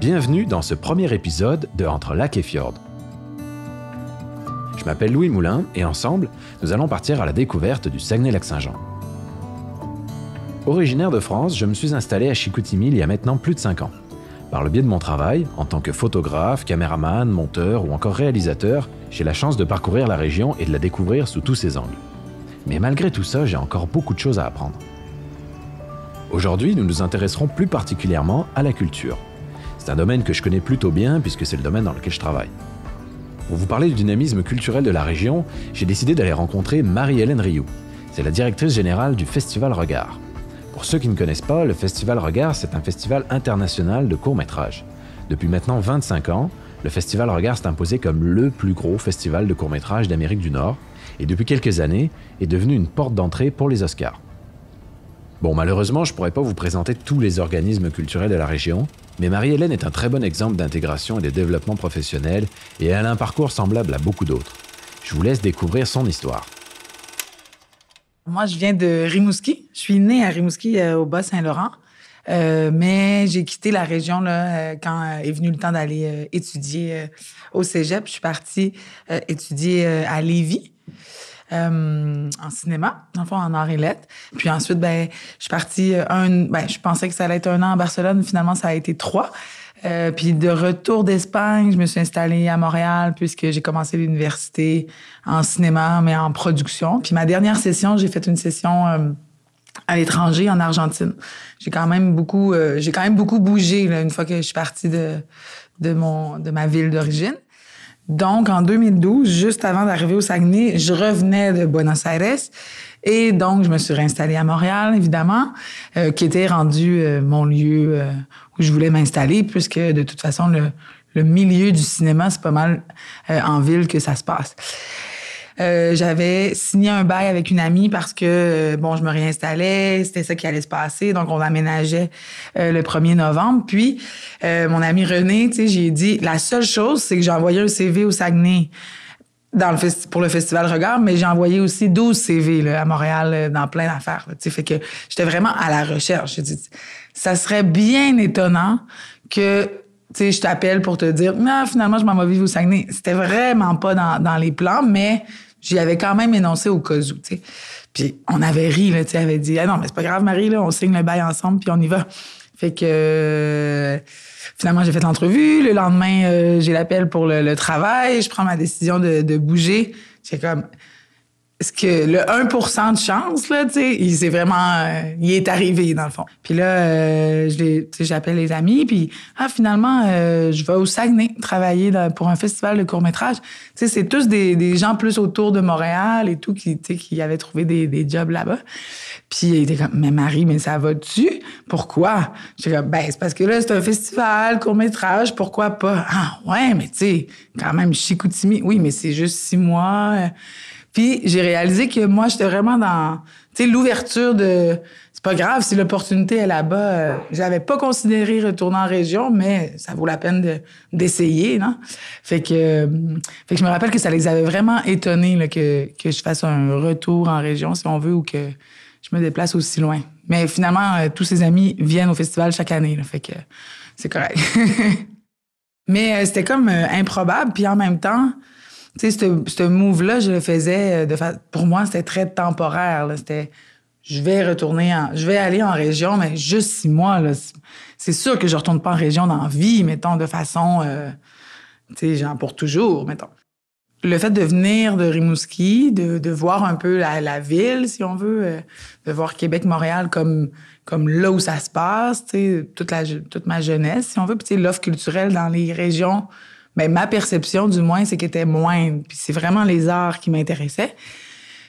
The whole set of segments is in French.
Bienvenue dans ce premier épisode de Entre lac et fjord. Je m'appelle Louis Moulin et ensemble, nous allons partir à la découverte du Saguenay-Lac-Saint-Jean. Originaire de France, je me suis installé à Chicoutimi il y a maintenant plus de 5 ans. Par le biais de mon travail, en tant que photographe, caméraman, monteur ou encore réalisateur, j'ai la chance de parcourir la région et de la découvrir sous tous ses angles. Mais malgré tout ça, j'ai encore beaucoup de choses à apprendre. Aujourd'hui, nous nous intéresserons plus particulièrement à la culture. C'est un domaine que je connais plutôt bien puisque c'est le domaine dans lequel je travaille. Pour vous parler du dynamisme culturel de la région, j'ai décidé d'aller rencontrer Marie-Hélène Rioux. C'est la directrice générale du Festival Regard. Pour ceux qui ne connaissent pas, le Festival Regard, c'est un festival international de courts-métrages. Depuis maintenant 25 ans, le Festival Regard s'est imposé comme le plus gros festival de courts-métrages d'Amérique du Nord et depuis quelques années est devenu une porte d'entrée pour les Oscars. Bon, malheureusement, je ne pourrais pas vous présenter tous les organismes culturels de la région, mais Marie-Hélène est un très bon exemple d'intégration et de développement professionnel, et elle a un parcours semblable à beaucoup d'autres. Je vous laisse découvrir son histoire. Moi, je viens de Rimouski. Je suis née à Rimouski, euh, au Bas-Saint-Laurent. Euh, mais j'ai quitté la région là, euh, quand est venu le temps d'aller étudier au cégep. Je suis partie étudier à Lévis euh, en cinéma, dans le fond, en art Puis ensuite, ben, je suis partie euh, un, ben, je pensais que ça allait être un an à Barcelone. Finalement, ça a été trois. Euh, puis de retour d'Espagne, je me suis installée à Montréal puisque j'ai commencé l'université en cinéma, mais en production. Puis ma dernière session, j'ai fait une session euh, à l'étranger, en Argentine. J'ai quand même beaucoup, euh, j'ai quand même beaucoup bougé là, une fois que je suis partie de de mon de ma ville d'origine. Donc, en 2012, juste avant d'arriver au Saguenay, je revenais de Buenos Aires. Et donc, je me suis réinstallée à Montréal, évidemment, euh, qui était rendu euh, mon lieu euh, où je voulais m'installer, puisque de toute façon, le milieu du cinéma, c'est pas mal en ville que ça se passe. Euh, j'avais signé un bail avec une amie parce que, euh, bon, je me réinstallais, c'était ça qui allait se passer. Donc, on aménageait euh, le 1er novembre. Puis, mon ami René, tu sais, j'ai dit, la seule chose, c'est que j'ai envoyé un CV au Saguenay dans le pour le festival Regard, mais j'ai envoyé aussi 12 CV à Montréal dans plein d'affaires. Tu sais, fait que j'étais vraiment à la recherche. J'ai dit, ça serait bien étonnant que tu sais, je t'appelle pour te dire, non, finalement, je m'en vais vivre au Saguenay. C'était vraiment pas dans, dans les plans, mais J'y avais quand même énoncé au cas où, tu sais. Puis on avait ri, là, tu sais, avait dit Ah non, mais c'est pas grave, Marie, là, on signe le bail ensemble, puis on y va. Fait que euh, finalement, j'ai fait l'entrevue. Le lendemain, euh, j'ai l'appel pour le, travail. Je prends ma décision de, de bouger. J'ai comme ce que le 1 de chance, là, tu sais, il c'est vraiment, euh, il est arrivé, dans le fond. Puis là, euh, j'appelle les amis, puis ah, finalement, euh, je vais au Saguenay travailler pour un festival de court-métrage. Tu sais, c'est tous des, gens plus autour de Montréal et tout qui, tu qui avaient trouvé des, jobs là-bas. Puis il était comme, mais Marie, mais ça va-tu? Pourquoi? J'étais comme, ben, c'est parce que là, c'est un festival, court-métrage, pourquoi pas? Ah, ouais, mais tu sais, quand même, Chicoutimi, oui, mais c'est juste six mois. Puis j'ai réalisé que moi, j'étais vraiment dans, l'ouverture de, c'est pas grave si l'opportunité est là-bas. J'avais pas considéré retourner en région, mais ça vaut la peine d'essayer, non? Fait que, fait que je me rappelle que ça les avait vraiment étonnés que, je fasse un retour en région, si on veut, ou que je me déplace aussi loin. Mais finalement, euh, tous ses amis viennent au festival chaque année, fait que c'est correct. mais euh, c'était comme euh, improbable, puis en même temps, tu sais, ce, ce move-là, je le faisais euh, de façon Pour moi, c'était très temporaire. C'était je vais retourner, en... je vais aller en région, mais juste six mois. là C'est sûr que je retourne pas en région dans vie, mettons, de façon, euh, tu sais, genre pour toujours, mettons. Le fait de venir de Rimouski, de, de voir un peu la, la, ville, si on veut, euh, de voir Québec-Montréal comme, comme là où ça se passe, tu sais, toute, la, toute ma jeunesse, si on veut, puis tu sais, l'offre culturelle dans les régions mais ma perception, du moins, c'est qu'elle était moindre. Puis c'est vraiment les arts qui m'intéressaient.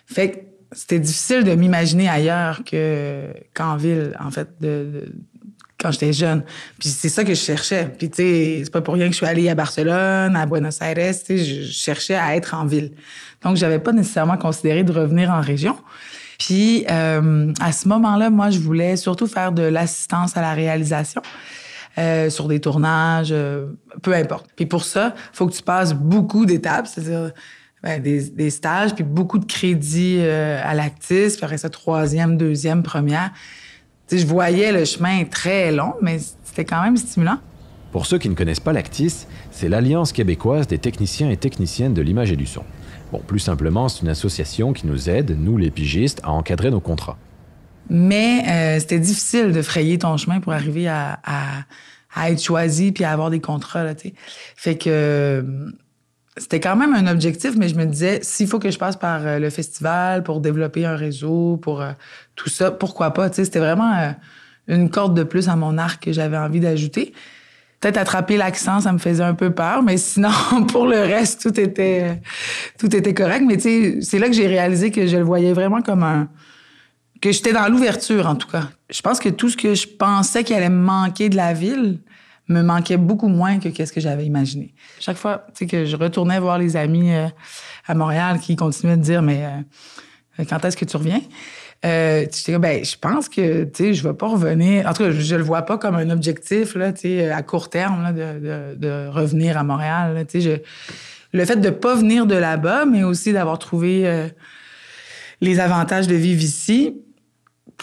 Fait que c'était difficile de m'imaginer ailleurs que qu'en ville, en fait, de, quand j'étais jeune. Puis c'est ça que je cherchais. Puis tu sais, c'est pas pour rien que je suis allée à Barcelone, à Buenos Aires, tu sais, je cherchais à être en ville. Donc j'avais pas nécessairement considéré de revenir en région. Puis euh, à ce moment-là, moi, je voulais surtout faire de l'assistance à la réalisation. Euh, sur des tournages, euh, peu importe. Puis pour ça, faut que tu passes beaucoup d'étapes, c'est-à-dire ben, des, stages, puis beaucoup de crédits euh, à l'actrice, puis après ça, troisième, deuxième, première. sais, je voyais le chemin très long, mais c'était quand même stimulant. Pour ceux qui ne connaissent pas l'Actis, c'est l'Alliance québécoise des techniciens et techniciennes de l'image et du son. Bon, plus simplement, c'est une association qui nous aide, nous les pigistes, à encadrer nos contrats. Mais euh, c'était difficile de frayer ton chemin pour arriver à, à, être choisi puis à avoir des contrats. Là, fait que euh, c'était quand même un objectif, mais je me disais, s'il faut que je passe par euh, le festival pour développer un réseau, pour tout ça, pourquoi pas? C'était vraiment une corde de plus à mon arc que j'avais envie d'ajouter. Peut-être attraper l'accent, ça me faisait un peu peur, mais sinon, pour le reste, tout était, tout était correct. Mais c'est là que j'ai réalisé que je le voyais vraiment comme un, que j'étais dans l'ouverture, en tout cas. Je pense que tout ce que je pensais qu'il allait me manquer de la ville me manquait beaucoup moins que qu'est-ce que j'avais imaginé. Chaque fois, tu que je retournais voir les amis euh, à Montréal qui continuaient de dire, mais euh, euh, quand est-ce que tu reviens? Euh, je ben, je pense que, tu sais, je vais pas revenir. En tout cas, je, ne le vois pas comme un objectif, là, tu sais, à court terme, là, de, de, revenir à Montréal, tu sais. Le fait de pas venir de là-bas, mais aussi d'avoir trouvé les avantages de vivre ici,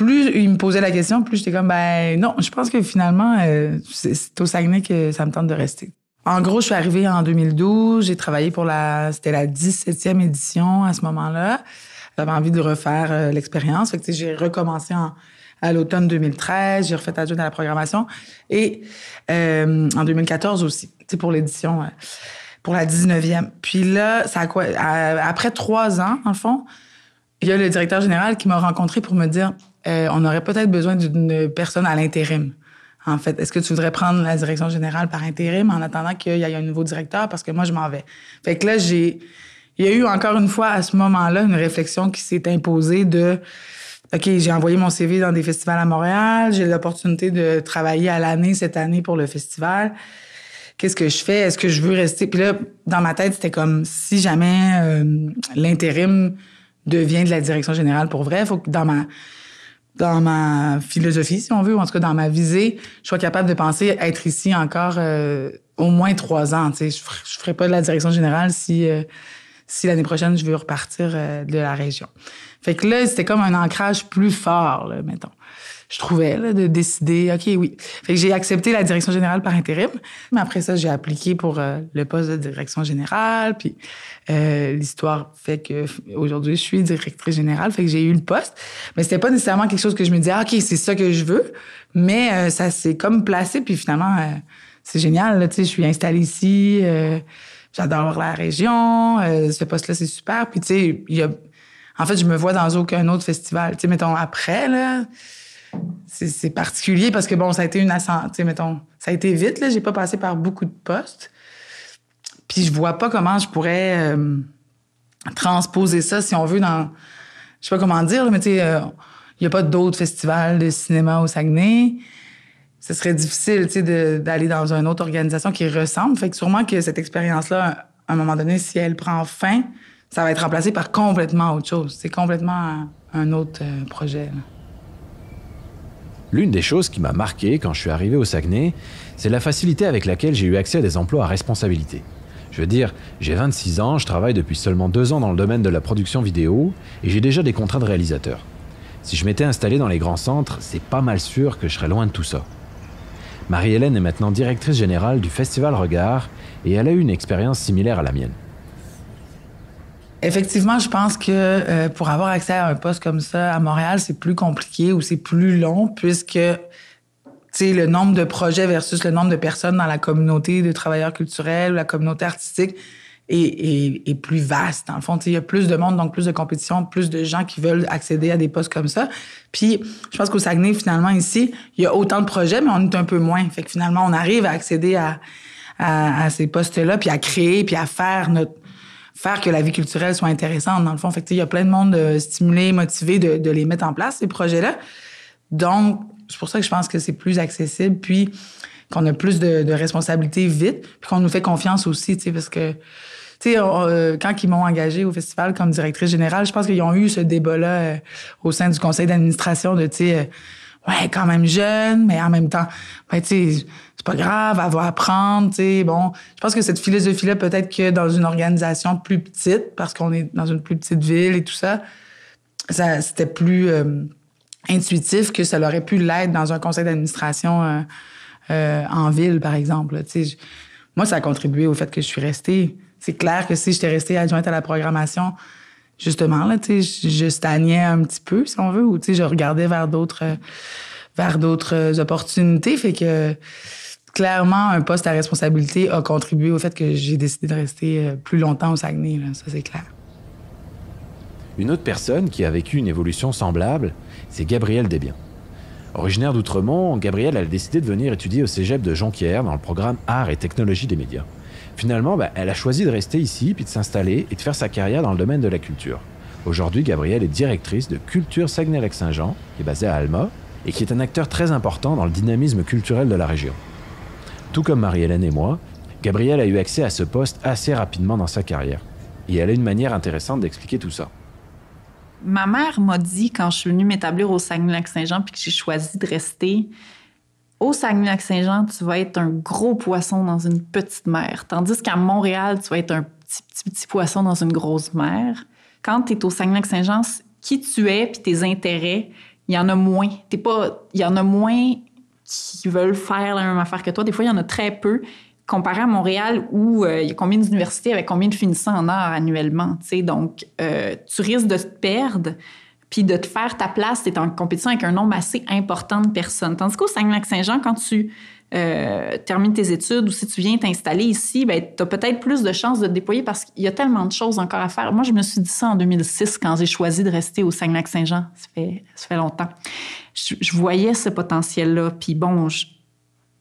plus il me posait la question, plus j'étais comme, ben non, je pense que finalement, euh, c'est au Saguenay que ça me tente de rester. En gros, je suis arrivée en 2012, j'ai travaillé pour la, c'était la 17e édition à ce moment-là. J'avais envie de refaire euh, l'expérience. j'ai recommencé à l'automne 2013, j'ai refait adjoint à la programmation et euh, en 2014 aussi, c'est pour l'édition, pour la 19e. Puis là, ça a, après trois ans, en fond, il y a le directeur général qui m'a rencontré pour me dire euh, on aurait peut-être besoin d'une personne à l'intérim. En fait, est-ce que tu voudrais prendre la direction générale par intérim en attendant qu'il y ait un nouveau directeur parce que moi je m'en vais. Fait que là j'ai il y a eu encore une fois à ce moment-là une réflexion qui s'est imposée de OK, j'ai envoyé mon CV dans des festivals à Montréal, j'ai l'opportunité de travailler à l'année cette année pour le festival. Qu'est-ce que je fais? Est-ce que je veux rester? Puis là, dans ma tête, c'était comme si jamais euh, l'intérim devient de la direction générale pour vrai, faut que dans ma dans ma philosophie, si on veut, ou en tout cas dans ma visée, je sois capable de penser être ici encore euh, au moins trois ans. Tu sais. Je ferais ferai pas de la direction générale si, euh, si l'année prochaine, je veux repartir euh, de la région. Fait que là, c'était comme un ancrage plus fort, là, mettons je trouvais, là, de décider, OK, oui. Fait que j'ai accepté la direction générale par intérim. Mais après ça, j'ai appliqué pour euh, le poste de direction générale. Puis euh, l'histoire fait que aujourd'hui, je suis directrice générale. Fait que j'ai eu le poste. Mais c'était pas nécessairement quelque chose que je me disais, ah, OK, c'est ça que je veux. Mais euh, ça s'est comme placé. Puis finalement, c'est génial, là, tu sais, je suis installée ici. J'adore la région. ce poste-là, c'est super. Puis, tu sais, il y a en fait, je me vois dans aucun autre festival. Tu sais, mettons, après, là, c'est particulier parce que, bon, ça a été une mettons, ça a été vite, là, j'ai pas passé par beaucoup de postes. Puis je vois pas comment je pourrais euh, transposer ça, si on veut, dans. Je sais pas comment dire, mais tu sais, il euh, n'y a pas d'autres festivals de cinéma au Saguenay. Ce serait difficile, tu sais, d'aller dans une autre organisation qui ressemble. Fait que sûrement que cette expérience-là, à un moment donné, si elle prend fin, ça va être remplacé par complètement autre chose. C'est complètement un autre euh, projet. L'une des choses qui m'a marqué quand je suis arrivé au Saguenay, c'est la facilité avec laquelle j'ai eu accès à des emplois à responsabilité. Je veux dire, j'ai 26 ans, je travaille depuis seulement deux ans dans le domaine de la production vidéo et j'ai déjà des contrats de réalisateur. Si je m'étais installé dans les grands centres, c'est pas mal sûr que je serais loin de tout ça. Marie-Hélène est maintenant directrice générale du Festival Regard et elle a eu une expérience similaire à la mienne. Effectivement, je pense que euh, pour avoir accès à un poste comme ça à Montréal, c'est plus compliqué ou c'est plus long puisque le nombre de projets versus le nombre de personnes dans la communauté de travailleurs culturels ou la communauté artistique est, plus vaste. En fond, il y a plus de monde, donc plus de compétition, plus de gens qui veulent accéder à des postes comme ça. Puis, je pense qu'au Saguenay, finalement, ici, il y a autant de projets, mais on est un peu moins. Fait que finalement, on arrive à accéder à, à, à ces postes-là, puis à créer, puis à faire notre faire que la vie culturelle soit intéressante, dans le fond. Fait il y a plein de monde euh, stimulé, motivé de, de, les mettre en place, ces projets-là. Donc, c'est pour ça que je pense que c'est plus accessible, puis qu'on a plus de, de responsabilités vite, puis qu'on nous fait confiance aussi, tu sais, parce que, tu sais, euh, quand ils m'ont engagé au festival comme directrice générale, je pense qu'ils ont eu ce débat-là euh, au sein du conseil d'administration de, tu sais, ouais, quand même jeune, mais en même temps, ben, tu sais pas grave, elle va apprendre, tu Bon, je pense que cette philosophie-là, peut-être que dans une organisation plus petite, parce qu'on est dans une plus petite ville et tout ça, ça c'était plus euh, intuitif que ça l'aurait pu l'être dans un conseil d'administration euh, euh, en ville, par exemple. moi, ça a contribué au fait que je suis restée. C'est clair que si j'étais restée adjointe à la programmation, justement, là, tu sais, je stagnais un petit peu, si on veut, ou je regardais vers d'autres vers d'autres opportunités. Fait que clairement, un poste à responsabilité a contribué au fait que j'ai décidé de rester euh, plus longtemps au Saguenay. Ça, c'est clair. Une autre personne qui a vécu une évolution semblable, c'est Gabrielle Desbiens. Originaire d'Outremont, Gabrielle a décidé de venir étudier au cégep de Jonquière dans le programme Arts et technologies des médias. Finalement, bah, elle a choisi de rester ici, puis de s'installer et de faire sa carrière dans le domaine de la culture. Aujourd'hui, Gabrielle est directrice de Culture Saguenay-Lac-Saint-Jean, qui est basée à Alma, et qui est un acteur très important dans le dynamisme culturel de la région. Tout comme Marie-Hélène et moi, Gabrielle a eu accès à ce poste assez rapidement dans sa carrière. Et elle a une manière intéressante d'expliquer tout ça. Ma mère m'a dit quand je suis venue m'établir au Saguenay-Lac-Saint-Jean puis que j'ai choisi de rester, au Saguenay-Lac-Saint-Jean, tu vas être un gros poisson dans une petite mer, tandis qu'à Montréal, tu vas être un petit, petit, petit poisson dans une grosse mer. Quand tu es au Saguenay-Lac-Saint-Jean, qui tu es puis tes intérêts, il y en a moins. il y en a moins qui veulent faire la même affaire que toi. Des fois, il y en a très peu. Comparé à Montréal, où euh, il y a combien d'universités avec combien de finissants en art annuellement? sais Donc, euh, tu risques de te perdre puis de te faire ta place, tu en compétition avec un nombre assez important de personnes. Tandis qu'au Saguenay-Lac-Saint-Jean, quand tu euh, termines tes études ou si tu viens t'installer ici, ben, tu as peut-être plus de chances de te déployer parce qu'il y a tellement de choses encore à faire. Moi, je me suis dit ça en 2006 quand j'ai choisi de rester au Saguenay-Lac-Saint-Jean. Ça fait, ça fait longtemps. Je, voyais ce potentiel-là. Puis bon,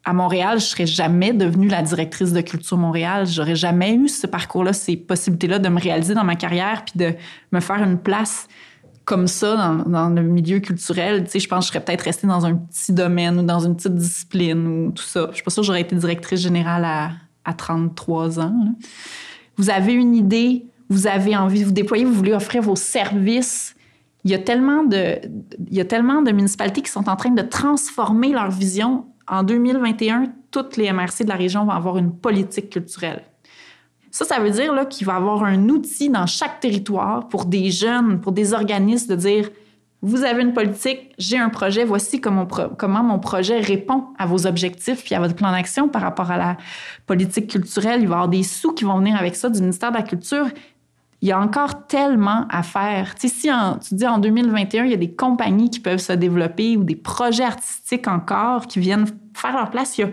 à Montréal, je serais jamais devenue la directrice de Culture Montréal. J'aurais jamais eu ce parcours-là, ces possibilités-là de me réaliser dans ma carrière puis de me faire une place comme ça dans, le milieu culturel, tu sais, je pense que je serais peut-être restée dans un petit domaine ou dans une petite discipline ou tout ça. Je suis pas sûre que j'aurais été directrice générale à, 33 ans. Vous avez une idée, vous avez envie de vous déployer, vous voulez offrir vos services. Il tellement de, il y a tellement de municipalités qui sont en train de transformer leur vision. En 2021, toutes les MRC de la région vont avoir une politique culturelle ça, ça veut dire qu'il va y avoir un outil dans chaque territoire pour des jeunes, pour des organismes de dire vous avez une politique, j'ai un projet, voici comment, mon projet répond à vos objectifs puis à votre plan d'action par rapport à la politique culturelle. Il va y avoir des sous qui vont venir avec ça du ministère de la Culture. Il y a encore tellement à faire. Tu si tu dis en 2021, il y a des compagnies qui peuvent se développer ou des projets artistiques encore qui viennent faire leur place, il y a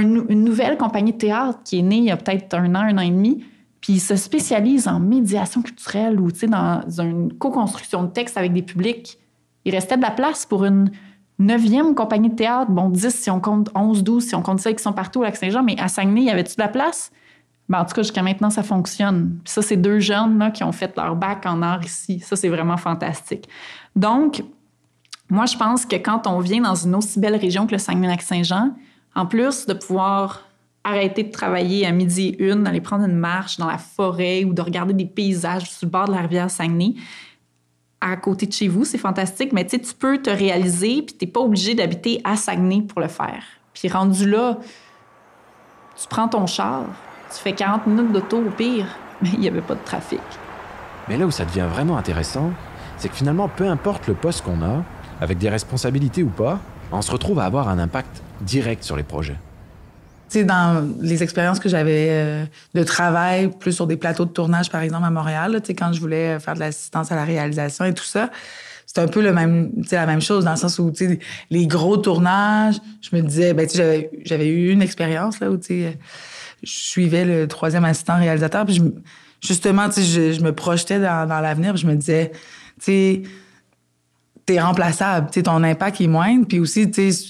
une nouvelle compagnie de théâtre qui est née il y a peut-être un an, un an et demi, puis se spécialise en médiation culturelle ou dans une co-construction de textes avec des publics. Il restait de la place pour une neuvième compagnie de théâtre, bon, 10 si on compte, 11, 12 si on compte celles qui sont partout au Lac-Saint-Jean, mais à Saguenay, y avait-tu de la place? Ben, en tout cas, jusqu'à maintenant, ça fonctionne. ça, c'est deux jeunes là, qui ont fait leur bac en art ici. Ça, c'est vraiment fantastique. Donc, moi, je pense que quand on vient dans une aussi belle région que le Saguenay-Lac-Saint-Jean, en plus de pouvoir arrêter de travailler à midi et une, d'aller prendre une marche dans la forêt ou de regarder des paysages sur le bord de la rivière Saguenay, à côté de chez vous, c'est fantastique, mais tu peux te réaliser, puis tu n'es pas obligé d'habiter à Saguenay pour le faire. Puis rendu là, tu prends ton char, tu fais 40 minutes d'auto au pire, mais il n'y avait pas de trafic. Mais là où ça devient vraiment intéressant, c'est que finalement, peu importe le poste qu'on a, avec des responsabilités ou pas, on se retrouve à avoir un impact direct sur les projets? c'est dans les expériences que j'avais euh, de travail, plus sur des plateaux de tournage, par exemple, à Montréal, quand je voulais euh, faire de l'assistance à la réalisation et tout ça, c'est un peu le même, la même chose, dans le sens où les gros tournages, je me disais, ben, j'avais eu une expérience là, où je suivais le troisième assistant réalisateur, puis justement, je, je, me projetais dans, l'avenir, je me disais, tu es remplaçable, ton impact est moindre, puis aussi, tu sais,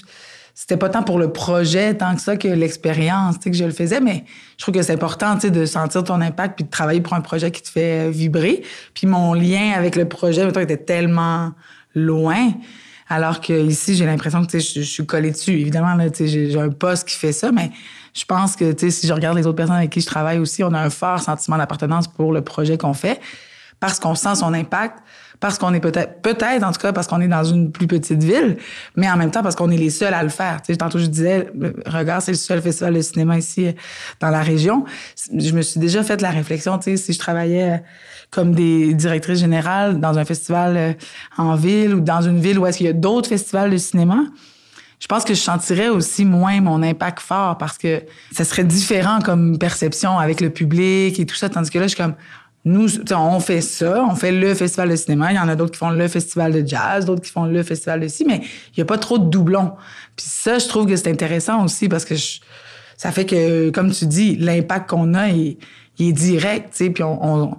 c'était pas tant pour le projet tant que ça que l'expérience que je le faisais mais je trouve que c'est important de sentir ton impact puis de travailler pour un projet qui te fait euh, vibrer puis mon lien avec le projet mettons, était tellement loin alors que ici j'ai l'impression que je, je suis collée dessus évidemment là j'ai un poste qui fait ça mais je pense que tu si je regarde les autres personnes avec qui je travaille aussi on a un fort sentiment d'appartenance pour le projet qu'on fait parce qu'on sent son impact, parce qu'on est peut-être, peut-être en tout cas parce qu'on est dans une plus petite ville, mais en même temps parce qu'on est les seuls à le faire. tantôt je disais, regarde, c'est le seul festival de cinéma ici euh, dans la région. Je me suis déjà fait la réflexion, si je travaillais euh, comme des directrices générales dans un festival euh, en ville ou dans une ville où est-ce qu'il y a d'autres festivals de cinéma, je pense que je sentirais aussi moins mon impact fort parce que ça serait différent comme perception avec le public et tout ça. Tandis que là, je suis comme, nous, on fait ça, on fait le festival de cinéma. Il y en a d'autres qui font le festival de jazz, d'autres qui font le festival de ci, mais il n'y a pas trop de doublons. Puis ça, je trouve que c'est intéressant aussi parce que ça fait que, comme tu dis, l'impact qu'on a, il, est direct, tu sais, puis on,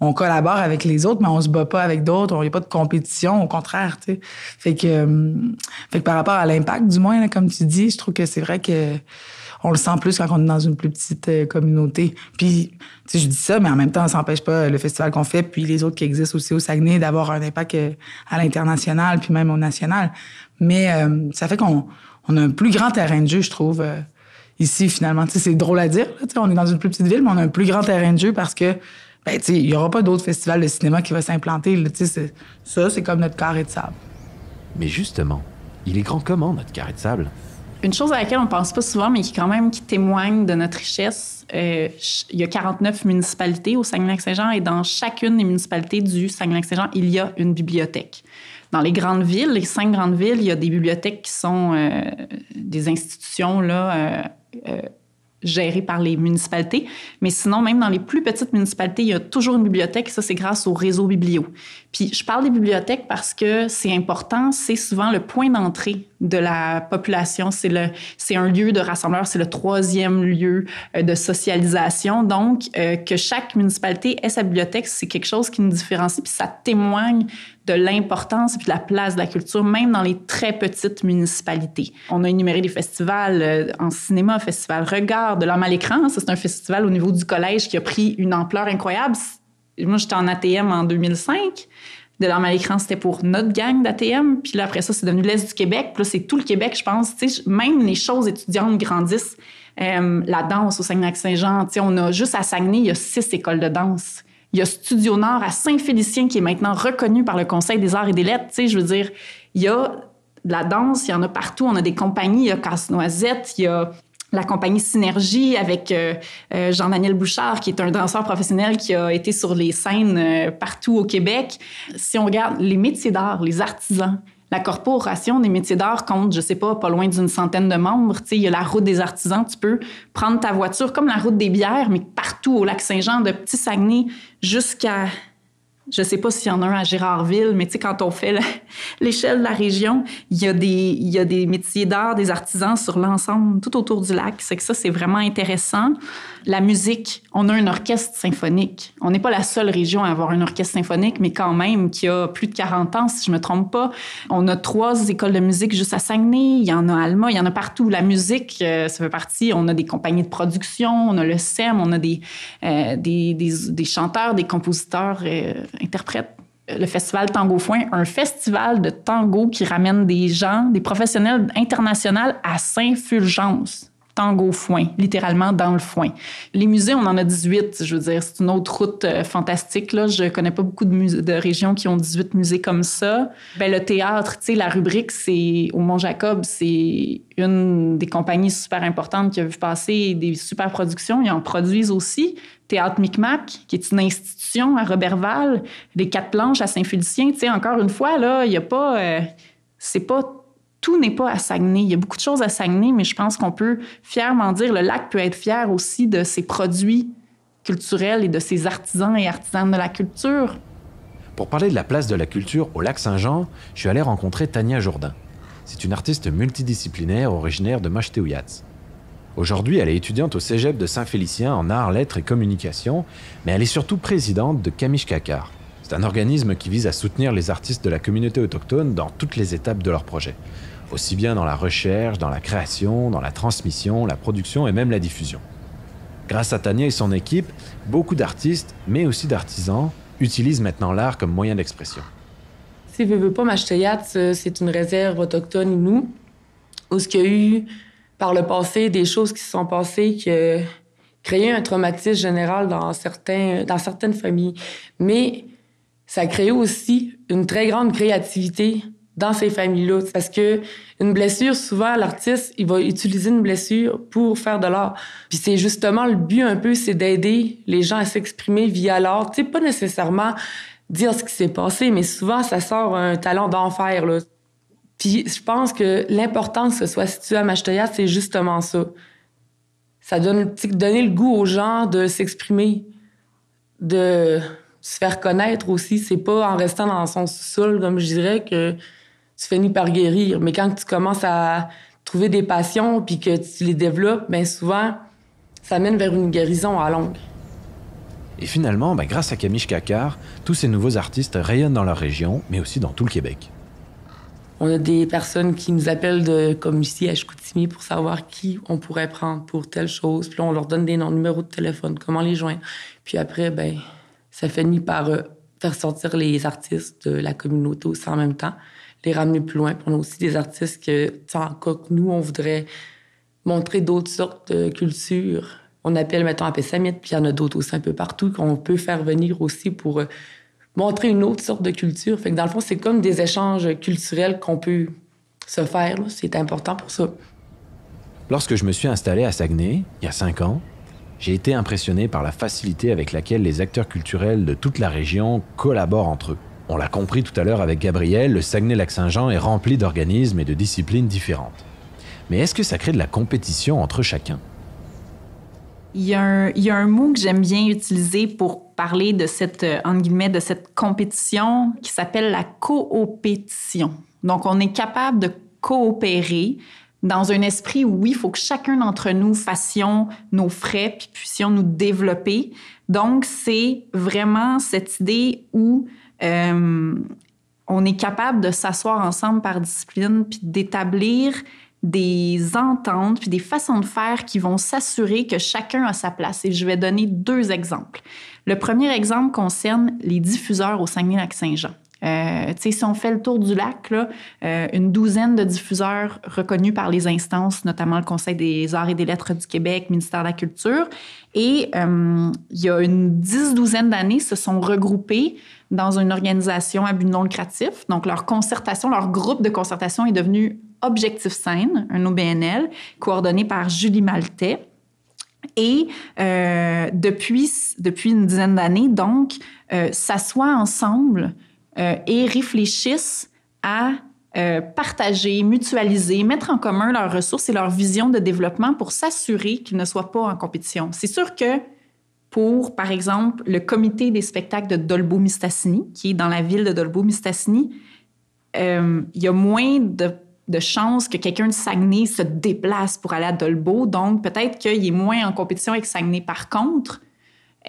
on, collabore avec les autres, mais on se bat pas avec d'autres, il n'y a pas de compétition, au contraire, tu sais. Fait que, hum, fait que par rapport à l'impact, du moins, comme tu dis, je trouve que c'est vrai que on le sent plus quand on est dans une plus petite euh, communauté. Puis, tu sais, je dis ça, mais en même temps, ça n'empêche pas euh, le festival qu'on fait, puis les autres qui existent aussi au Saguenay, d'avoir un impact euh, à l'international, puis même au national. Mais ça fait qu'on a un plus grand terrain de jeu, je trouve, ici, finalement. Tu sais, c'est drôle à dire. on est dans une plus petite ville, mais on a un plus grand terrain de jeu parce que ben, il n'y aura pas d'autres festivals de cinéma qui vont s'implanter. Ça, c'est comme notre carré de sable. Mais justement, il est grand comment, notre carré de sable? une chose à laquelle on ne pense pas souvent, mais qui quand même qui témoigne de notre richesse, euh, il y a 49 municipalités au Saguenay-Lac-Saint-Jean et dans chacune des municipalités du Saguenay-Lac-Saint-Jean, il y a une bibliothèque. Dans les grandes villes, les cinq grandes villes, il y a des bibliothèques qui sont euh, des institutions là, euh, euh gérée par les municipalités. Mais sinon, même dans les plus petites municipalités, il y a toujours une bibliothèque. Ça, c'est grâce au réseau biblio. Puis je parle des bibliothèques parce que c'est important. C'est souvent le point d'entrée de la population. C'est le, c'est un lieu de rassembleur. C'est le troisième lieu euh, de socialisation. Donc, euh, que chaque municipalité ait sa bibliothèque, c'est quelque chose qui nous différencie. Puis ça témoigne de l'importance et de la place de la culture, même dans les très petites municipalités. On a énuméré des festivals euh, en cinéma, festival Regard, de l'homme à l'écran. c'est un festival au niveau du collège qui a pris une ampleur incroyable. Moi, j'étais en ATM en 2005 de l'Homme à l'écran, c'était pour notre gang d'ATM. Puis là, après ça, c'est devenu l'Est du Québec. Puis là, c'est tout le Québec, je pense. même les choses étudiantes grandissent. Euh, la danse au Saguenay-Saint-Jean, on a juste à Saguenay, il y a six écoles de danse. Il y a Studio Nord à Saint-Félicien qui est maintenant reconnu par le Conseil des arts et des lettres. Tu sais, je veux dire, il y a de la danse, il y en a partout. On a des compagnies, il y a Casse-Noisette, il y a la compagnie Synergie avec euh, euh, Jean-Daniel Bouchard, qui est un danseur professionnel qui a été sur les scènes euh, partout au Québec. Si on regarde les métiers d'art, les artisans, la Corporation des métiers d'art compte, je sais pas, pas loin d'une centaine de membres. Il y a la route des artisans. Tu peux prendre ta voiture comme la route des bières, mais partout au lac Saint-Jean, de Petit-Saguenay jusqu'à je sais pas s'il y en a un à Gérardville, mais tu sais, quand on fait l'échelle de la région, il y a des, des métiers d'art, des artisans sur l'ensemble, tout autour du lac. C'est que ça, c'est vraiment intéressant. La musique, on a un orchestre symphonique. On n'est pas la seule région à avoir un orchestre symphonique, mais quand même, qui a plus de 40 ans, si je me trompe pas. On a trois écoles de musique juste à Saguenay. Il y en a à Alma, il y en a partout. La musique, euh, ça fait partie. On a des compagnies de production, on a le SEM, on a euh, des, des, chanteurs, des compositeurs. Euh, interprète le festival Tango Foin, un festival de tango qui ramène des gens, des professionnels internationaux à Saint-Fulgence. Tango Foin, littéralement dans le foin. Les musées, on en a 18, je veux dire, c'est une autre route euh, fantastique. Là. Je connais pas beaucoup de, musées, de régions qui ont 18 musées comme ça. Ben, le théâtre, tu sais, la rubrique, c'est au Mont-Jacob, c'est une des compagnies super importantes qui a vu passer des super productions. Ils en produisent aussi. Théâtre Micmac, qui est une institution à Robertval, les quatre planches à Saint-Félicien. Tu encore une fois, là, il a pas. Euh, c'est pas tout n'est pas à Saguenay. Il y a beaucoup de choses à Saguenay, mais je pense qu'on peut fièrement dire le lac peut être fier aussi de ses produits culturels et de ses artisans et artisanes de la culture. Pour parler de la place de la culture au lac Saint-Jean, je suis allé rencontrer Tania Jourdain. C'est une artiste multidisciplinaire originaire de Macheteouyatz. Aujourd'hui, elle est étudiante au cégep de Saint-Félicien en arts, lettres et communication, mais elle est surtout présidente de Kamish Kakar. C'est un organisme qui vise à soutenir les artistes de la communauté autochtone dans toutes les étapes de leur projet, aussi bien dans la recherche, dans la création, dans la transmission, la production et même la diffusion. Grâce à Tania et son équipe, beaucoup d'artistes, mais aussi d'artisans, utilisent maintenant l'art comme moyen d'expression. Si ne voulez pas, euh, c'est une réserve autochtone nous, où il y a eu par le passé des choses qui se sont passées qui euh, créaient un traumatisme général dans, certains, dans certaines familles. Mais ça crée aussi une très grande créativité dans ces familles-là. Parce que une blessure, souvent, l'artiste, il va utiliser une blessure pour faire de l'art. Puis c'est justement le but un peu, c'est d'aider les gens à s'exprimer via l'art. Tu sais, pas nécessairement dire ce qui s'est passé, mais souvent, ça sort un talent d'enfer, là. Puis je pense que l'important que ce soit situé à machtoya c'est justement ça. Ça donne donner le goût aux gens de s'exprimer, de se faire connaître aussi. C'est pas en restant dans son sous-sol, comme je dirais, que tu finis par guérir. Mais quand tu commences à trouver des passions puis que tu les développes, bien souvent, ça mène vers une guérison à longue. Et finalement, ben, grâce à Camille Kakar, tous ces nouveaux artistes rayonnent dans leur région, mais aussi dans tout le Québec. On a des personnes qui nous appellent de, comme ici à Chicoutimi pour savoir qui on pourrait prendre pour telle chose. Puis là, on leur donne des noms, numéros de téléphone, comment les joindre. Puis après, ben, ça finit par euh, faire sortir les artistes de la communauté aussi en même temps, les ramener plus loin. Puis on a aussi des artistes que, tant que nous, on voudrait montrer d'autres sortes de cultures. On appelle, mettons, à Pessamit, puis il y en a d'autres aussi un peu partout qu'on peut faire venir aussi pour. Euh, montrer une autre sorte de culture. Fait que dans le fond, c'est comme des échanges culturels qu'on peut se faire. C'est important pour ça. Lorsque je me suis installé à Saguenay, il y a cinq ans, j'ai été impressionné par la facilité avec laquelle les acteurs culturels de toute la région collaborent entre eux. On l'a compris tout à l'heure avec Gabriel, le Saguenay-Lac-Saint-Jean est rempli d'organismes et de disciplines différentes. Mais est-ce que ça crée de la compétition entre chacun? Il y, a un, il y a un mot que j'aime bien utiliser pour parler de cette, euh, en guillemets, de cette compétition qui s'appelle la coopétition. Donc, on est capable de coopérer dans un esprit où, oui, il faut que chacun d'entre nous fassions nos frais puis puissions nous développer. Donc, c'est vraiment cette idée où euh, on est capable de s'asseoir ensemble par discipline puis d'établir des ententes puis des façons de faire qui vont s'assurer que chacun a sa place. Et je vais donner deux exemples. Le premier exemple concerne les diffuseurs au Saguenay-Lac-Saint-Jean. Euh, si on fait le tour du lac, euh, une douzaine de diffuseurs reconnus par les instances, notamment le Conseil des arts et des lettres du Québec, ministère de la Culture. Et euh, il y a une dix-douzaine d'années, se sont regroupés dans une organisation à but non lucratif. Donc, leur concertation, leur groupe de concertation est devenu Objectif Scène, un OBNL, coordonné par Julie Maltais. Et euh, depuis, depuis une dizaine d'années, donc, euh, s'assoient ensemble euh, et réfléchissent à partager, mutualiser, mettre en commun leurs ressources et leur vision de développement pour s'assurer qu'ils ne soient pas en compétition. C'est sûr que pour, par exemple, le comité des spectacles de Dolbo-Mistassini, qui est dans la ville de Dolbo-Mistassini, il y a moins de de chance que quelqu'un de Saguenay se déplace pour aller à Dolbeau. Donc, peut-être qu'il est moins en compétition avec Saguenay. Par contre,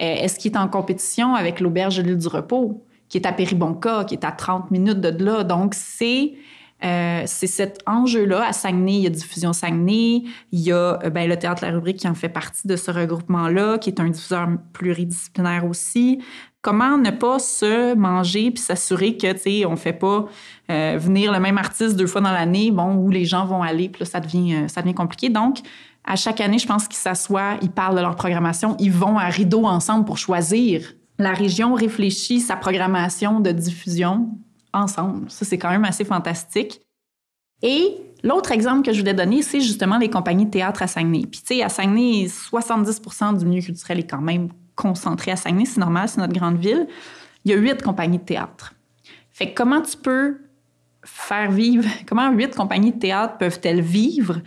euh, est-ce qu'il est en compétition avec l'Auberge de l'île du repos, qui est à Péribonca, qui est à 30 minutes de là? Donc, c'est... Euh, c'est cet enjeu-là. À Saguenay, il y a Diffusion Saguenay, il y a euh, ben, le Théâtre La Rubrique qui en fait partie de ce regroupement-là, qui est un diffuseur pluridisciplinaire aussi. Comment ne pas se manger puis s'assurer que, tu sais, on fait pas euh, venir le même artiste deux fois dans l'année, bon, où les gens vont aller, puis ça devient, euh, ça devient compliqué. Donc, à chaque année, je pense qu'ils s'assoient, ils parlent de leur programmation, ils vont à rideau ensemble pour choisir. La région réfléchit sa programmation de diffusion ensemble. Ça, c'est quand même assez fantastique. Et l'autre exemple que je voulais donner, c'est justement les compagnies de théâtre à Saguenay. Puis, tu sais, à Saguenay, 70 du milieu culturel est quand même concentré à Saguenay, c'est normal, c'est notre grande ville. Il y a huit compagnies de théâtre. Fait comment tu peux faire vivre, comment huit compagnies de théâtre peuvent-elles vivre?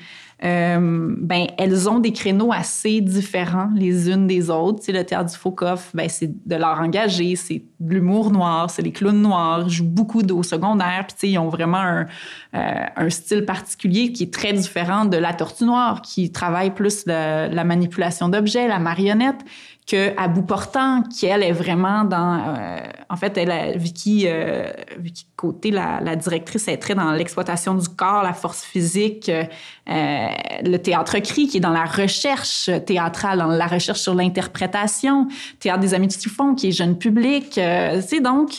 Euh, ben, elles ont des créneaux assez différents les unes des autres. Tu sais, le théâtre du Foucault, ben, c'est de l'art engagé, c'est de l'humour noir, c'est les clowns noirs, jouent beaucoup d'eau secondaire. Puis, tu sais, ils ont vraiment euh, un, style particulier qui est très différent de la tortue noire, qui travaille plus la manipulation d'objets, la marionnette, que à bout portant, qui elle est vraiment dans, euh, en fait, elle, Vicky, euh, Vicky Côté, la, directrice, est très dans l'exploitation du corps, la force physique, euh, euh, le théâtre cri qui est dans la recherche théâtrale, dans la recherche sur l'interprétation, théâtre des amis du Souffon, qui est jeune public, c'est donc,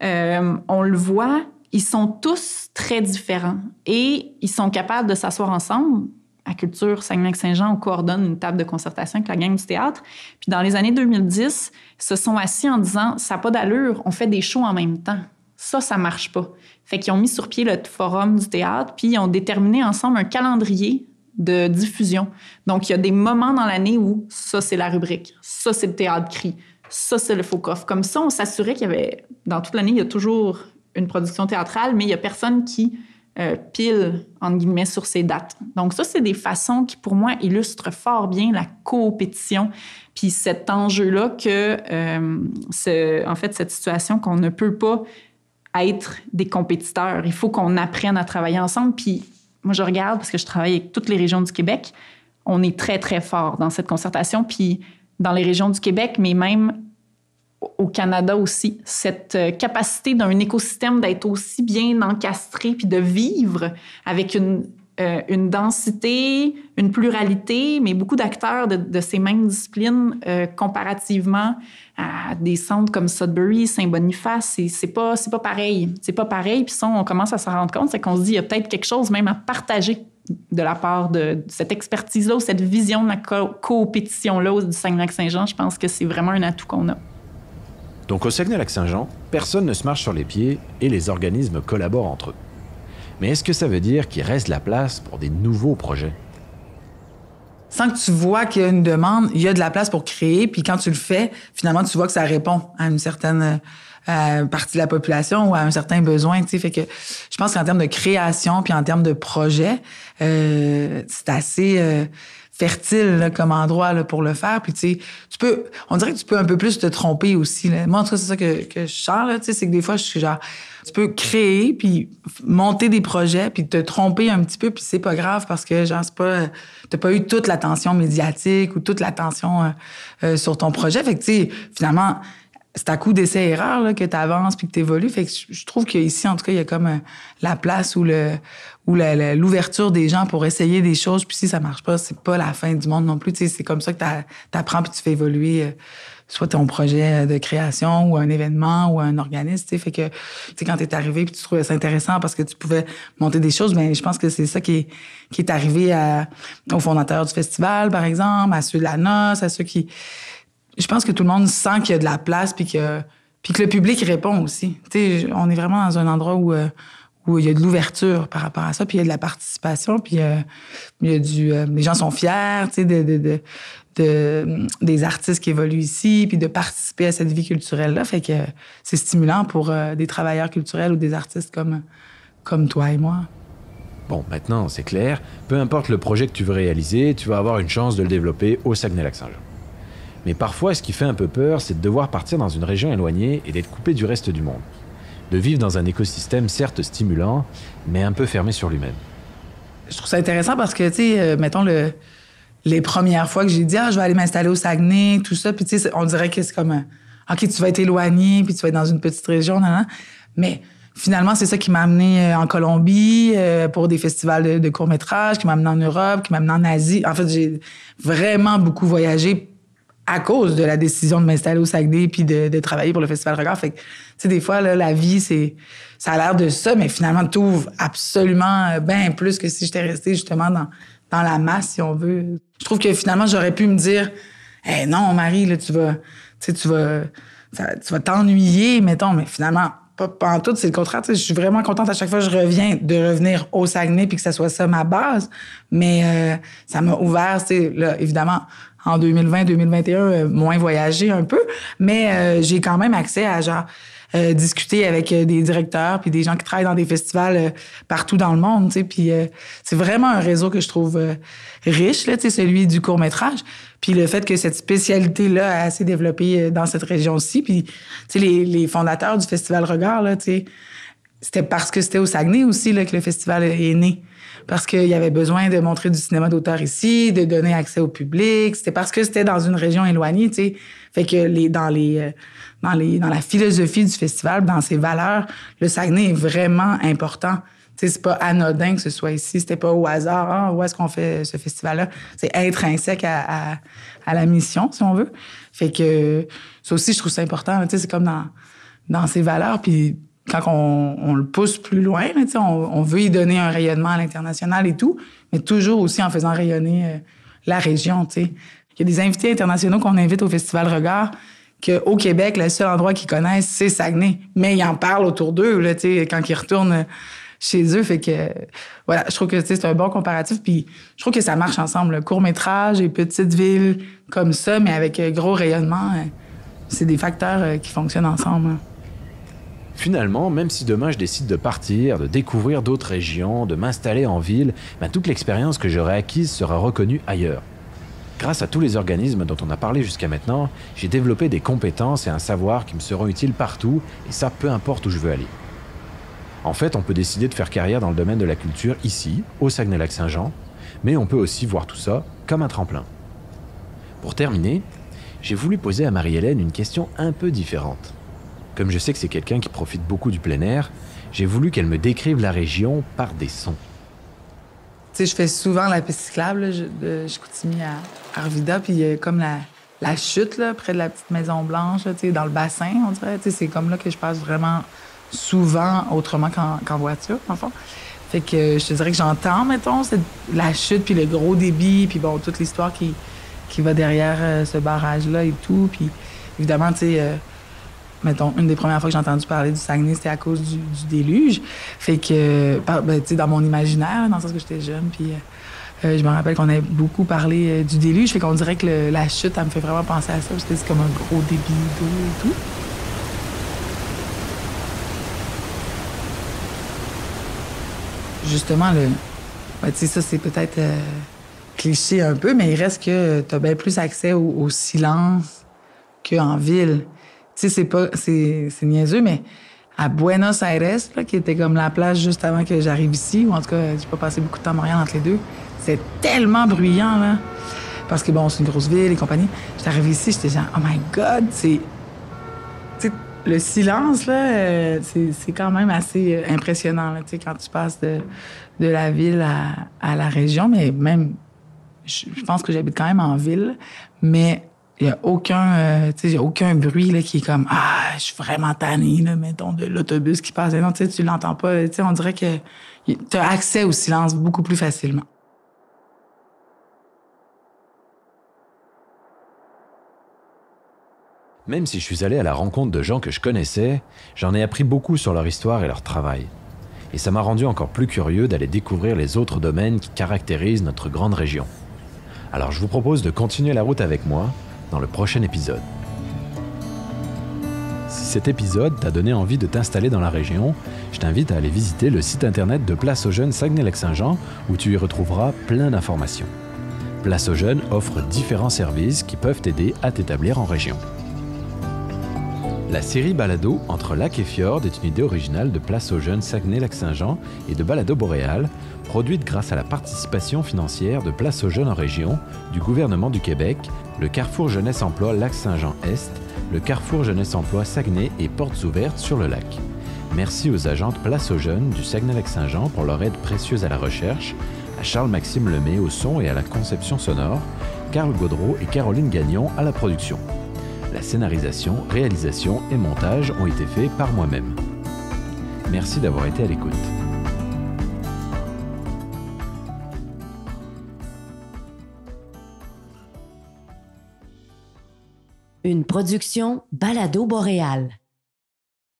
on le voit, ils sont tous très différents et ils sont capables de s'asseoir ensemble à Culture Saguenay-Saint-Jean, on coordonne une table de concertation avec la gang du théâtre. Puis dans les années 2010, ils se sont assis en disant ça n'a pas d'allure, on fait des shows en même temps. Ça, ça marche pas. Fait qu'ils ont mis sur pied le forum du théâtre, puis ils ont déterminé ensemble un calendrier de diffusion. Donc, il y a des moments dans l'année où ça, c'est la rubrique, ça, c'est le théâtre cri, ça, c'est le faux coffre. Comme ça, on s'assurait qu'il y avait, dans toute l'année, il y a toujours une production théâtrale, mais il n'y a personne qui euh, pile, entre guillemets, sur ces dates. Donc ça, c'est des façons qui, pour moi, illustrent fort bien la compétition, puis cet enjeu-là que, euh, en fait, cette situation qu'on ne peut pas être des compétiteurs. Il faut qu'on apprenne à travailler ensemble. Puis moi, je regarde, parce que je travaille avec toutes les régions du Québec, on est très, très fort dans cette concertation, puis dans les régions du Québec, mais même au Canada aussi, cette euh, capacité d'un écosystème d'être aussi bien encastré puis de vivre avec une, euh, densité, une pluralité, mais beaucoup d'acteurs de, ces mêmes disciplines euh, comparativement à des centres comme Sudbury, Saint-Boniface, c'est pas c'est pas pareil, c'est pas pareil. Puis ça, on commence à se rendre compte, c'est qu'on se dit il y a peut-être quelque chose même à partager de la part de, cette expertise-là ou cette vision de la coopétition-là du du Saguenay-Saint-Jean. Je pense que c'est vraiment un atout qu'on a. Donc au Saguenay-Lac-Saint-Jean, personne ne se marche sur les pieds et les organismes collaborent entre eux. Mais est-ce que ça veut dire qu'il reste de la place pour des nouveaux projets? Sans que tu vois qu'il y a une demande, il y a de la place pour créer, puis quand tu le fais, finalement, tu vois que ça répond à une certaine euh, partie de la population ou à un certain besoin. sais, Fait que je pense qu'en termes de création, puis en termes de projet, euh, c'est assez... Euh, fertile comme endroit pour le faire. Puis, tu sais, tu peux, on dirait que tu peux un peu plus te tromper aussi. Là. Moi, en tout cas, c'est ça que, que je sens, tu sais, c'est que des fois, je suis genre, tu peux créer, puis monter des projets, puis te tromper un petit peu, puis c'est pas grave parce que, genre, c'est pas, t'as pas eu toute l'attention médiatique ou toute l'attention euh, euh, sur ton projet. Fait que, tu sais, finalement, c'est à coup d'essais-erreurs que tu avances puis que tu évolues. Fait que je trouve qu'ici, en tout cas, il y a comme euh, la place où le ou l'ouverture des gens pour essayer des choses. Puis si ça marche pas, c'est pas la fin du monde non plus. C'est comme ça que tu apprends puis tu fais évoluer euh, soit ton projet euh, de création ou un événement ou un organisme. Fait que sais quand tu es arrivé puis tu trouvais ça intéressant parce que tu pouvais monter des choses, mais ben, je pense que c'est ça qui est, qui est arrivé à, aux fondateurs du festival, par exemple, à ceux de la noce, à ceux qui je pense que tout le monde sent qu'il y a de la place puis que puis que le public répond aussi. sais, on est vraiment dans un endroit où euh, où il y a de l'ouverture par rapport à ça, puis il y a de la participation, puis euh, il y a du, euh, les gens sont fiers, tu des artistes qui évoluent ici, puis de participer à cette vie culturelle là, fait que c'est stimulant pour des travailleurs culturels ou des artistes comme comme toi et moi. Bon, maintenant c'est clair. Peu importe le projet que tu veux réaliser, tu vas avoir une chance de le développer au Saguenay-Lac-Saint-Jean. Mais parfois, ce qui fait un peu peur, c'est de devoir partir dans une région éloignée et d'être coupé du reste du monde. De vivre dans un écosystème certes stimulant, mais un peu fermé sur lui-même. Je trouve ça intéressant parce que, tu sais, euh, mettons le, les premières fois que j'ai dit, ah, je vais aller m'installer au Saguenay, tout ça, puis tu sais, on dirait que c'est comme, euh, OK, tu vas être éloigné, puis tu vas être dans une petite région, nan, Mais finalement, c'est ça qui m'a amené euh, en Colombie pour des festivals de, de courts-métrages, qui m'a amené en Europe, qui m'a amené en Asie. En fait, j'ai vraiment beaucoup voyagé à cause de la décision de m'installer au Saguenay puis de, travailler pour le Festival Regard. Fait que, des fois, la vie, c'est ça a l'air de ça, mais finalement, ouvre absolument euh, bien plus que si j'étais restée justement dans, dans la masse, si on veut. Je trouve que finalement, j'aurais pu me dire, Eh non, Marie, là, tu vas, tu vas, tu vas t'ennuyer, mettons, mais finalement, pas, en tout, c'est le contraire. Je suis vraiment contente à chaque fois que je reviens de revenir au Saguenay puis que ça soit ça ma base. Mais euh, ça m'a ouvert, là, évidemment, en 2020-2021, euh, moins voyager un peu, mais euh, j'ai quand même accès à genre euh, discuter avec des directeurs puis des gens qui travaillent dans des festivals partout dans le monde, tu sais, puis c'est vraiment un réseau que je trouve riche là, tu sais, celui du court métrage, puis le fait que cette spécialité là a assez développé dans cette région-ci, puis tu sais les, les, fondateurs du festival Regard là, tu sais, c'était parce que c'était au Saguenay aussi là que le festival est né parce qu'il y avait besoin de montrer du cinéma d'auteur ici, de donner accès au public. C'était parce que c'était dans une région éloignée, tu sais. Fait que les, dans, les, euh, dans, les, dans la philosophie du festival, dans ses valeurs, le Saguenay est vraiment important. Tu sais, c'est pas anodin que ce soit ici. C'était pas au hasard. Ah, où est-ce qu'on fait ce festival-là? C'est intrinsèque à, à, à, la mission, si on veut. Fait que ça aussi, je trouve ça important. Tu sais, c'est comme dans, dans ses valeurs. Puis quand on, le pousse plus loin, on, veut y donner un rayonnement à l'international et tout, mais toujours aussi en faisant rayonner euh, la région. Il y a des invités internationaux qu'on invite au Festival Regard qu'au Québec, le seul endroit qu'ils connaissent, c'est Saguenay. Mais ils en parlent autour d'eux là, quand ils retournent euh, chez eux. Fait que, voilà, je trouve que c'est un bon comparatif. Puis je trouve que ça marche ensemble. Court-métrage et petites villes comme ça, mais avec euh, gros rayonnement, c'est des facteurs qui fonctionnent ensemble. Hein. Finalement, même si demain je décide de partir, de découvrir d'autres régions, de m'installer en ville, ben toute l'expérience que j'aurai acquise sera reconnue ailleurs. Grâce à tous les organismes dont on a parlé jusqu'à maintenant, j'ai développé des compétences et un savoir qui me seront utiles partout, et ça peu importe où je veux aller. En fait, on peut décider de faire carrière dans le domaine de la culture ici, au Saguenay-Lac-Saint-Jean, mais on peut aussi voir tout ça comme un tremplin. Pour terminer, j'ai voulu poser à Marie-Hélène une question un peu différente. Comme je sais que c'est quelqu'un qui profite beaucoup du plein air, j'ai voulu qu'elle me décrive la région par des sons. Tu sais, je fais souvent la piste cyclable, je, continue à Arvida, puis il y a comme la, chute là, près de la petite Maison Blanche, sais, dans le bassin, on dirait. C'est comme là que je passe vraiment souvent autrement qu'en voiture, en fait. Fait que je te dirais que j'entends, mettons, la chute, puis le gros débit, puis bon, toute l'histoire qui, qui va derrière euh, ce barrage-là et tout. Puis évidemment, tu sais, euh, mettons, une des premières fois que j'ai entendu parler du Saguenay, c'était à cause du, déluge. Fait que, ben, tu dans mon imaginaire, dans le sens que j'étais jeune, puis euh, euh, je me rappelle qu'on avait beaucoup parlé euh, du déluge. Fait qu'on dirait que la chute, ça me fait vraiment penser à ça, c'était comme un gros débit d'eau et tout. Justement, le, ben, ça, c'est peut-être cliché un peu, mais il reste que tu as bien plus accès au silence qu'en ville. Tu sais, c'est pas, c'est, c'est niaiseux, mais à Buenos Aires, là, qui était comme la place juste avant que j'arrive ici, ou en tout cas, j'ai pas passé beaucoup de temps à Montréal entre les deux, c'est tellement bruyant, là. Parce que, bon, c'est une grosse ville et compagnie. J'étais arrivée ici, j'étais genre, oh my God, c'est. Tu le silence, là, euh, c'est, c'est quand même assez euh, impressionnant, là, tu sais, quand tu passes de, de la ville à, à la région, mais même je pense que j'habite quand même en ville, mais il n'y a aucun, euh, y a aucun bruit là, qui est comme Ah, je suis vraiment tanné, là, mettons, de l'autobus qui passe. non, tu ne l'entends pas. on dirait que tu as accès au silence beaucoup plus facilement. Même si je suis allé à la rencontre de gens que je connaissais, j'en ai appris beaucoup sur leur histoire et leur travail. Et ça m'a rendu encore plus curieux d'aller découvrir les autres domaines qui caractérisent notre grande région. Alors je vous propose de continuer la route avec moi dans le prochain épisode. Si cet épisode t'a donné envie de t'installer dans la région, je t'invite à aller visiter le site internet de Place aux Jeunes Saguenay-Lac-Saint-Jean où tu y retrouveras plein d'informations. Place aux Jeunes offre différents services qui peuvent t'aider à t'établir en région. La série Balado entre lac et fjord est une idée originale de Place aux Jeunes Saguenay-Lac-Saint-Jean et de Balado Boréal, produite grâce à la participation financière de Place aux Jeunes en région, du gouvernement du Québec le carrefour Jeunesse Emploi Lac Saint-Jean-Est, le carrefour Jeunesse Emploi Saguenay et Portes Ouvertes sur le lac. Merci aux agentes Place aux Jeunes du Saguenay-Lac-Saint-Jean pour leur aide précieuse à la recherche, à Charles-Maxime Lemay au son et à la conception sonore, Carl Gaudreau et Caroline Gagnon à la production. La scénarisation, réalisation et montage ont été faits par moi-même. Merci d'avoir été à l'écoute. une production Balado Boréal.